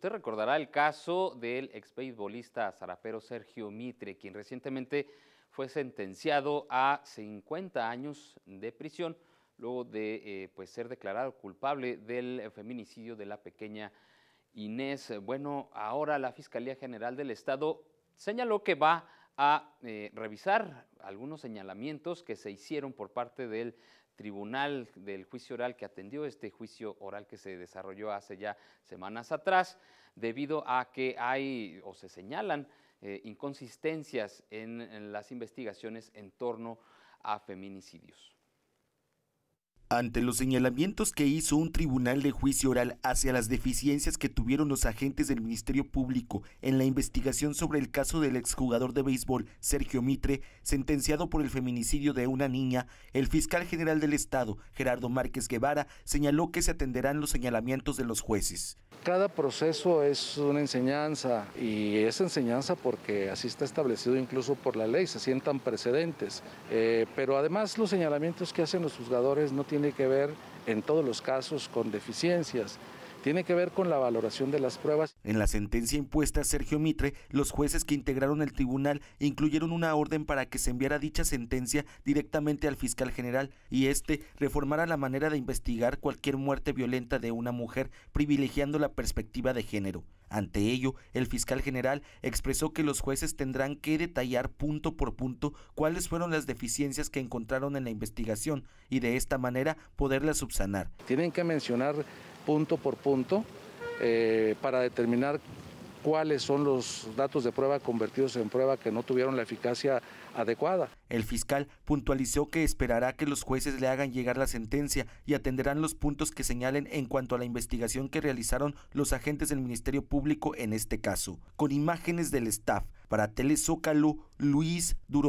Usted recordará el caso del béisbolista zarapero Sergio Mitre, quien recientemente fue sentenciado a 50 años de prisión luego de eh, pues ser declarado culpable del feminicidio de la pequeña Inés. Bueno, ahora la Fiscalía General del Estado señaló que va a eh, revisar algunos señalamientos que se hicieron por parte del tribunal del juicio oral que atendió este juicio oral que se desarrolló hace ya semanas atrás, debido a que hay o se señalan eh, inconsistencias en las investigaciones en torno a feminicidios. Ante los señalamientos que hizo un tribunal de juicio oral hacia las deficiencias que tuvieron los agentes del Ministerio Público en la investigación sobre el caso del exjugador de béisbol Sergio Mitre, sentenciado por el feminicidio de una niña, el fiscal general del Estado, Gerardo Márquez Guevara, señaló que se atenderán los señalamientos de los jueces. Cada proceso es una enseñanza y es enseñanza porque así está establecido incluso por la ley, se sientan precedentes. Eh, pero además los señalamientos que hacen los juzgadores no tienen que ver en todos los casos con deficiencias, tiene que ver con la valoración de las pruebas. En la sentencia impuesta a Sergio Mitre, los jueces que integraron el tribunal incluyeron una orden para que se enviara dicha sentencia directamente al fiscal general y este reformara la manera de investigar cualquier muerte violenta de una mujer privilegiando la perspectiva de género. Ante ello, el fiscal general expresó que los jueces tendrán que detallar punto por punto cuáles fueron las deficiencias que encontraron en la investigación y de esta manera poderlas subsanar. Tienen que mencionar punto por punto eh, para determinar cuáles son los datos de prueba convertidos en prueba que no tuvieron la eficacia adecuada. El fiscal puntualizó que esperará que los jueces le hagan llegar la sentencia y atenderán los puntos que señalen en cuanto a la investigación que realizaron los agentes del Ministerio Público en este caso, con imágenes del staff. Para Telezócalo, Luis Duró.